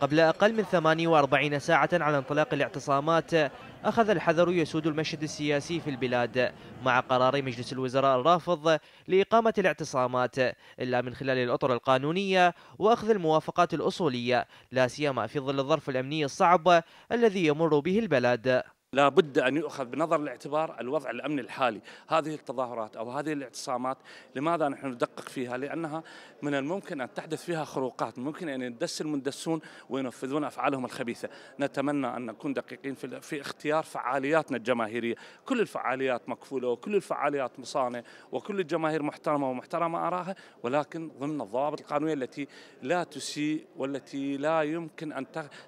قبل أقل من 48 ساعة على انطلاق الاعتصامات أخذ الحذر يسود المشهد السياسي في البلاد مع قرار مجلس الوزراء الرافض لإقامة الاعتصامات إلا من خلال الأطر القانونية وأخذ الموافقات الأصولية لا سيما في ظل الظرف الأمني الصعب الذي يمر به البلد لا بد أن يؤخذ بنظر الاعتبار الوضع الأمني الحالي هذه التظاهرات أو هذه الاعتصامات لماذا نحن ندقق فيها لأنها من الممكن أن تحدث فيها خروقات ممكن أن يدس المندسون وينفذون أفعالهم الخبيثة نتمنى أن نكون دقيقين في, اختيار فعالياتنا الجماهيرية كل الفعاليات مكفولة وكل الفعاليات مصانة وكل الجماهير محترمة ومحترمة أراها ولكن ضمن الضوابط القانونية التي لا تسيء والتي لا يمكن أن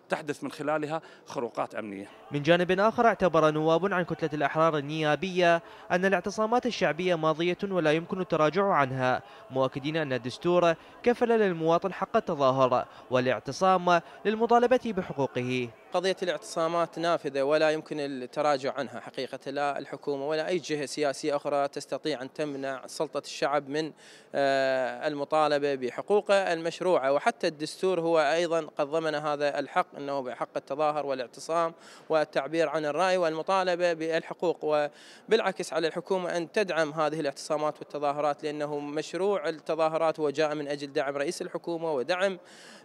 تحدث من خلالها خروقات أمنية من جانب آخر اعتبر نواب عن كتلة الأحرار النيابية أن الاعتصامات الشعبية ماضية ولا يمكن التراجع عنها مؤكدين أن الدستور كفل للمواطن حق التظاهر والاعتصام للمطالبة بحقوقه قضية الاعتصامات نافذة ولا يمكن التراجع عنها حقيقة لا الحكومة ولا أي جهة سياسية أخرى تستطيع أن تمنع سلطة الشعب من آه، المطالبة بحقوقه المشروعة وحتى الدستور هو أيضا قد ضمن هذا الحق أنه بحق التظاهر والاعتصام والتعبير عن الرأي والمطالبة بالحقوق وبالعكس على الحكومة أن تدعم هذه الاعتصامات والتظاهرات لأنه مشروع التظاهرات وجاء من أجل دعم رئيس الحكومة ودعم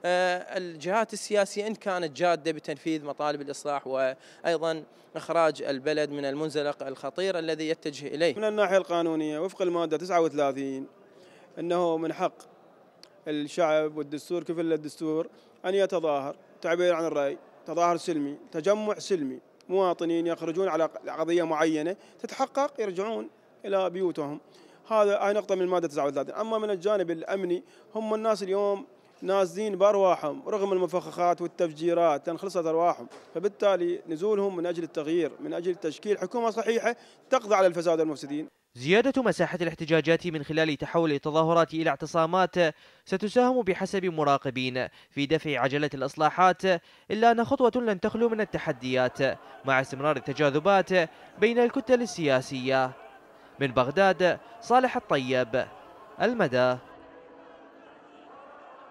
آه، الجهات السياسية إن كانت جادة بتنفيذ تنفيذ مطالب الإصلاح وأيضا إخراج البلد من المنزلق الخطير الذي يتجه إليه من الناحية القانونية وفق المادة 39 أنه من حق الشعب والدستور كفل الدستور أن يتظاهر تعبير عن الرأي تظاهر سلمي تجمع سلمي مواطنين يخرجون على قضية معينة تتحقق يرجعون إلى بيوتهم هذا هاي نقطة من المادة 39 أما من الجانب الأمني هم الناس اليوم نازلين بارواحهم رغم المفخخات والتفجيرات لان ارواحهم فبالتالي نزولهم من اجل التغيير من اجل تشكيل حكومه صحيحه تقضي على الفساد والمفسدين زيادة مساحة الاحتجاجات من خلال تحول التظاهرات إلى اعتصامات ستساهم بحسب مراقبين في دفع عجلة الإصلاحات إلا أن خطوة لن تخلو من التحديات مع استمرار التجاذبات بين الكتل السياسية من بغداد صالح الطيب المدى